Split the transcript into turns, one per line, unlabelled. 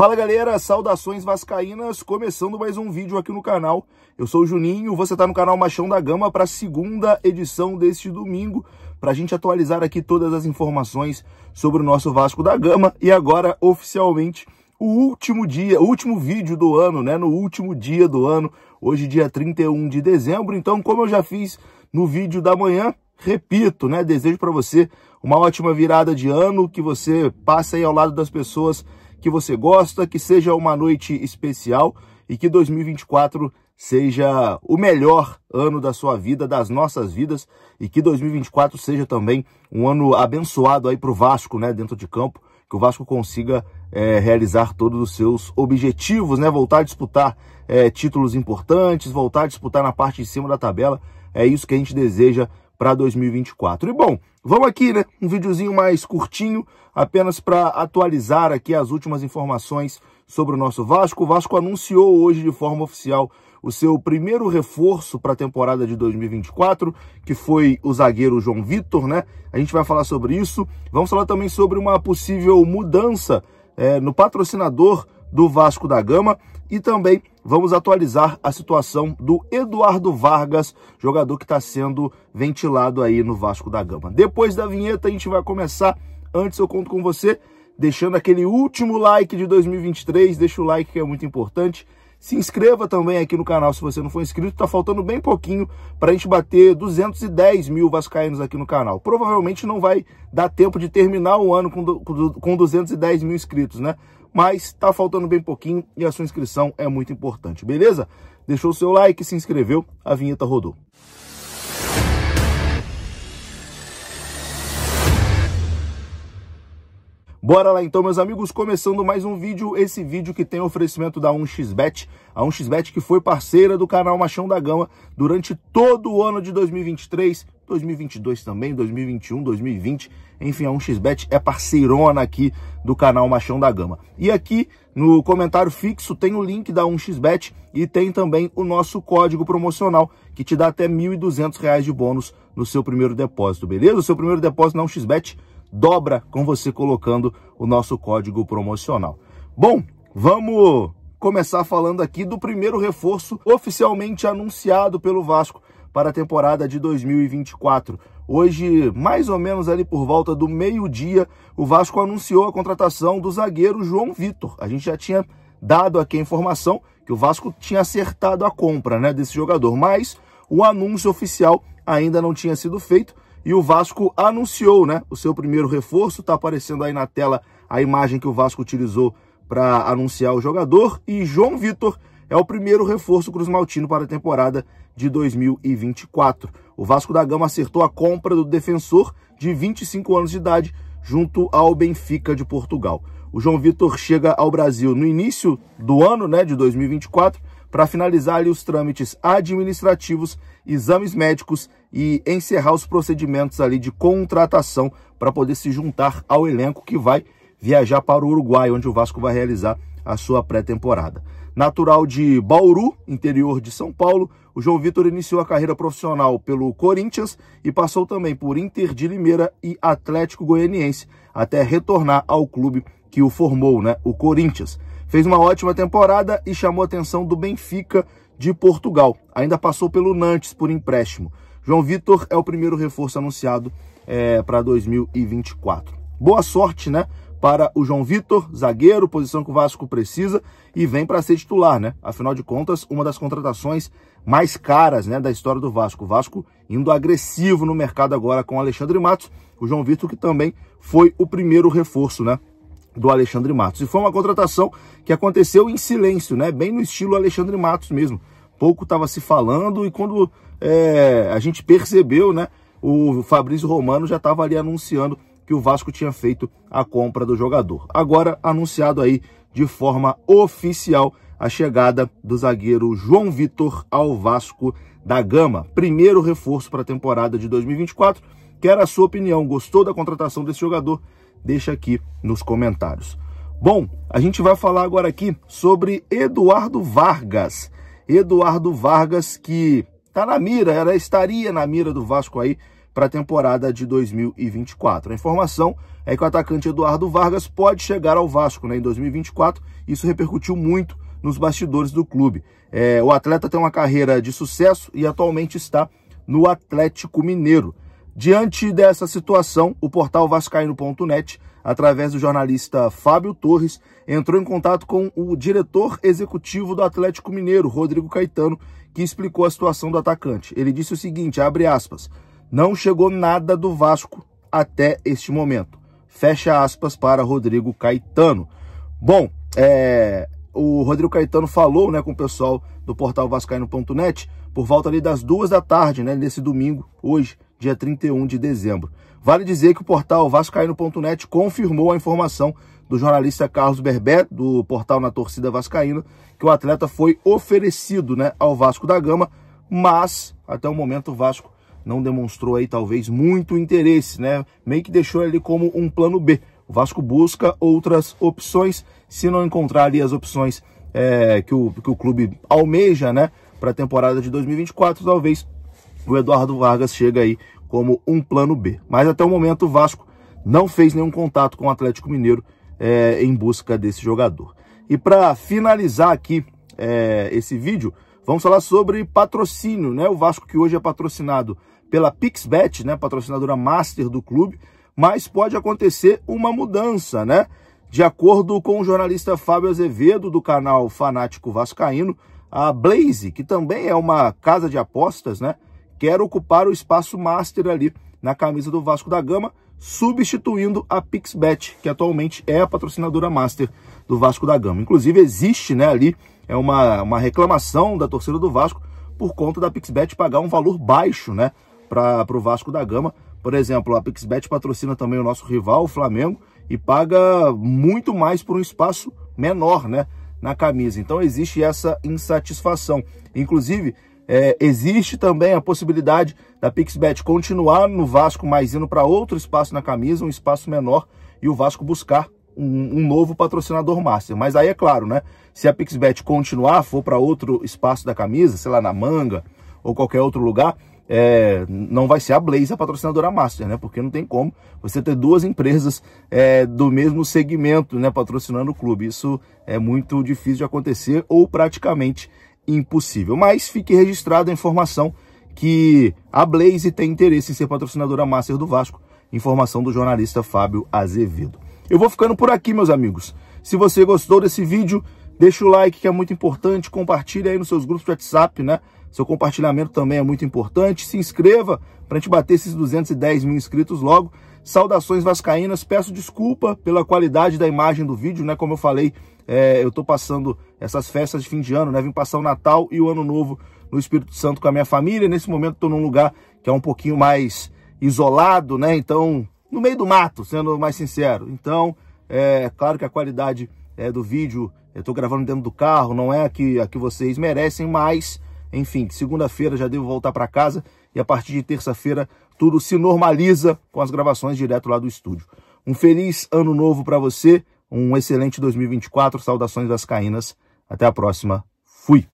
Fala galera, saudações vascaínas, começando mais um vídeo aqui no canal. Eu sou o Juninho, você está no canal Machão da Gama para a segunda edição deste domingo, para a gente atualizar aqui todas as informações sobre o nosso Vasco da Gama e agora oficialmente o último dia, o último vídeo do ano, né? No último dia do ano, hoje dia 31 de dezembro. Então, como eu já fiz no vídeo da manhã, repito, né? Desejo para você uma ótima virada de ano, que você passe aí ao lado das pessoas que você gosta, que seja uma noite especial e que 2024 seja o melhor ano da sua vida, das nossas vidas e que 2024 seja também um ano abençoado aí para o Vasco, né, dentro de campo, que o Vasco consiga é, realizar todos os seus objetivos, né, voltar a disputar é, títulos importantes, voltar a disputar na parte de cima da tabela, é isso que a gente deseja para 2024. E bom, vamos aqui, né? Um videozinho mais curtinho, apenas para atualizar aqui as últimas informações sobre o nosso Vasco. O Vasco anunciou hoje de forma oficial o seu primeiro reforço para a temporada de 2024, que foi o zagueiro João Vitor, né? A gente vai falar sobre isso. Vamos falar também sobre uma possível mudança é, no patrocinador do Vasco da Gama e também vamos atualizar a situação do Eduardo Vargas, jogador que está sendo ventilado aí no Vasco da Gama. Depois da vinheta a gente vai começar. Antes eu conto com você deixando aquele último like de 2023, deixa o like que é muito importante. Se inscreva também aqui no canal se você não for inscrito, tá faltando bem pouquinho para a gente bater 210 mil vascaínos aqui no canal. Provavelmente não vai dar tempo de terminar o ano com, com 210 mil inscritos, né? mas está faltando bem pouquinho e a sua inscrição é muito importante, beleza? Deixou o seu like, se inscreveu, a vinheta rodou. Bora lá então, meus amigos, começando mais um vídeo, esse vídeo que tem oferecimento da 1xBet, a 1xBet que foi parceira do canal Machão da Gama durante todo o ano de 2023, 2022 também, 2021, 2020. Enfim, a 1xBet é parceirona aqui do canal Machão da Gama. E aqui no comentário fixo tem o link da 1xBet e tem também o nosso código promocional que te dá até R$ 1.200 de bônus no seu primeiro depósito, beleza? O seu primeiro depósito na 1xBet dobra com você colocando o nosso código promocional. Bom, vamos começar falando aqui do primeiro reforço oficialmente anunciado pelo Vasco para a temporada de 2024. Hoje, mais ou menos ali por volta do meio-dia, o Vasco anunciou a contratação do zagueiro João Vitor. A gente já tinha dado aqui a informação que o Vasco tinha acertado a compra né, desse jogador, mas o anúncio oficial ainda não tinha sido feito e o Vasco anunciou né, o seu primeiro reforço. Está aparecendo aí na tela a imagem que o Vasco utilizou para anunciar o jogador. E João Vitor é o primeiro reforço Cruz Maltino para a temporada de 2024. O Vasco da Gama acertou a compra do defensor de 25 anos de idade junto ao Benfica de Portugal. O João Vitor chega ao Brasil no início do ano, né, de 2024, para finalizar ali, os trâmites administrativos, exames médicos e encerrar os procedimentos ali de contratação para poder se juntar ao elenco que vai viajar para o Uruguai, onde o Vasco vai realizar a sua pré-temporada. Natural de Bauru, interior de São Paulo, o João Vitor iniciou a carreira profissional pelo Corinthians e passou também por Inter de Limeira e Atlético Goianiense, até retornar ao clube que o formou, né, o Corinthians. Fez uma ótima temporada e chamou a atenção do Benfica de Portugal. Ainda passou pelo Nantes por empréstimo. João Vitor é o primeiro reforço anunciado é, para 2024. Boa sorte, né, para o João Vitor, zagueiro, posição que o Vasco precisa e vem para ser titular, né? Afinal de contas, uma das contratações mais caras, né, da história do Vasco. O Vasco indo agressivo no mercado agora com o Alexandre Matos, o João Vitor que também foi o primeiro reforço, né? do Alexandre Matos. E foi uma contratação que aconteceu em silêncio, né? Bem no estilo Alexandre Matos mesmo. Pouco estava se falando e quando é, a gente percebeu, né? O Fabrício Romano já estava ali anunciando que o Vasco tinha feito a compra do jogador. Agora anunciado aí de forma oficial a chegada do zagueiro João Vitor ao Vasco da Gama, primeiro reforço para a temporada de 2024. Quer a sua opinião, gostou da contratação desse jogador? Deixa aqui nos comentários. Bom, a gente vai falar agora aqui sobre Eduardo Vargas. Eduardo Vargas que está na mira, ela estaria na mira do Vasco aí para a temporada de 2024. A informação é que o atacante Eduardo Vargas pode chegar ao Vasco né, em 2024. Isso repercutiu muito nos bastidores do clube. É, o atleta tem uma carreira de sucesso e atualmente está no Atlético Mineiro. Diante dessa situação, o portal vascaíno.net, através do jornalista Fábio Torres, entrou em contato com o diretor executivo do Atlético Mineiro, Rodrigo Caetano, que explicou a situação do atacante. Ele disse o seguinte, abre aspas, não chegou nada do Vasco até este momento. Fecha aspas para Rodrigo Caetano. Bom, é, o Rodrigo Caetano falou né, com o pessoal do portal vascaíno.net por volta ali das duas da tarde, né, nesse domingo, hoje, dia 31 de dezembro. Vale dizer que o portal vascaíno.net confirmou a informação do jornalista Carlos Berbé, do portal Na Torcida Vascaína, que o atleta foi oferecido né, ao Vasco da Gama, mas até o momento o Vasco não demonstrou aí talvez muito interesse, né? Meio que deixou ele como um plano B. O Vasco busca outras opções, se não encontrar ali as opções é, que, o, que o clube almeja, né? Para a temporada de 2024, talvez o Eduardo Vargas chega aí como um plano B. Mas até o momento o Vasco não fez nenhum contato com o Atlético Mineiro é, em busca desse jogador. E para finalizar aqui é, esse vídeo, Vamos falar sobre patrocínio, né? O Vasco que hoje é patrocinado pela Pixbet, né? Patrocinadora master do clube, mas pode acontecer uma mudança, né? De acordo com o jornalista Fábio Azevedo, do canal Fanático Vascaíno, a Blaze, que também é uma casa de apostas, né? Quer ocupar o espaço master ali na camisa do Vasco da Gama, substituindo a Pixbet, que atualmente é a patrocinadora master do Vasco da Gama. Inclusive, existe né, ali é uma, uma reclamação da torcida do Vasco por conta da Pixbet pagar um valor baixo, né, para o Vasco da Gama. Por exemplo, a Pixbet patrocina também o nosso rival, o Flamengo, e paga muito mais por um espaço menor, né, na camisa. Então existe essa insatisfação. Inclusive, é, existe também a possibilidade da Pixbet continuar no Vasco, mas indo para outro espaço na camisa, um espaço menor, e o Vasco buscar um, um, novo patrocinador master. Mas aí é claro, né? Se a Pixbet continuar, for para outro espaço da camisa, sei lá, na manga ou qualquer outro lugar, é, não vai ser a Blaze a patrocinadora master, né? Porque não tem como você ter duas empresas é, do mesmo segmento, né? Patrocinando o clube. Isso é muito difícil de acontecer ou praticamente impossível. Mas fique registrada a informação que a Blaze tem interesse em ser patrocinadora master do Vasco. Informação do jornalista Fábio Azevedo. Eu vou ficando por aqui, meus amigos. Se você gostou desse vídeo, deixa o like que é muito importante, compartilha aí nos seus grupos de WhatsApp, né? Seu compartilhamento também é muito importante. Se inscreva para a gente bater esses 210 mil inscritos logo. Saudações vascaínas, peço desculpa pela qualidade da imagem do vídeo, né? Como eu falei, é, eu estou passando essas festas de fim de ano, né? Vim passar o Natal e o Ano Novo no Espírito Santo com a minha família. Nesse momento estou num lugar que é um pouquinho mais isolado, né? Então no meio do mato, sendo mais sincero. Então, é claro que a qualidade é, do vídeo, eu estou gravando dentro do carro, não é a que, a que vocês merecem, mas, enfim, segunda-feira já devo voltar para casa e a partir de terça-feira tudo se normaliza com as gravações direto lá do estúdio. Um feliz ano novo para você, um excelente 2024, saudações das Caínas, até a próxima, fui!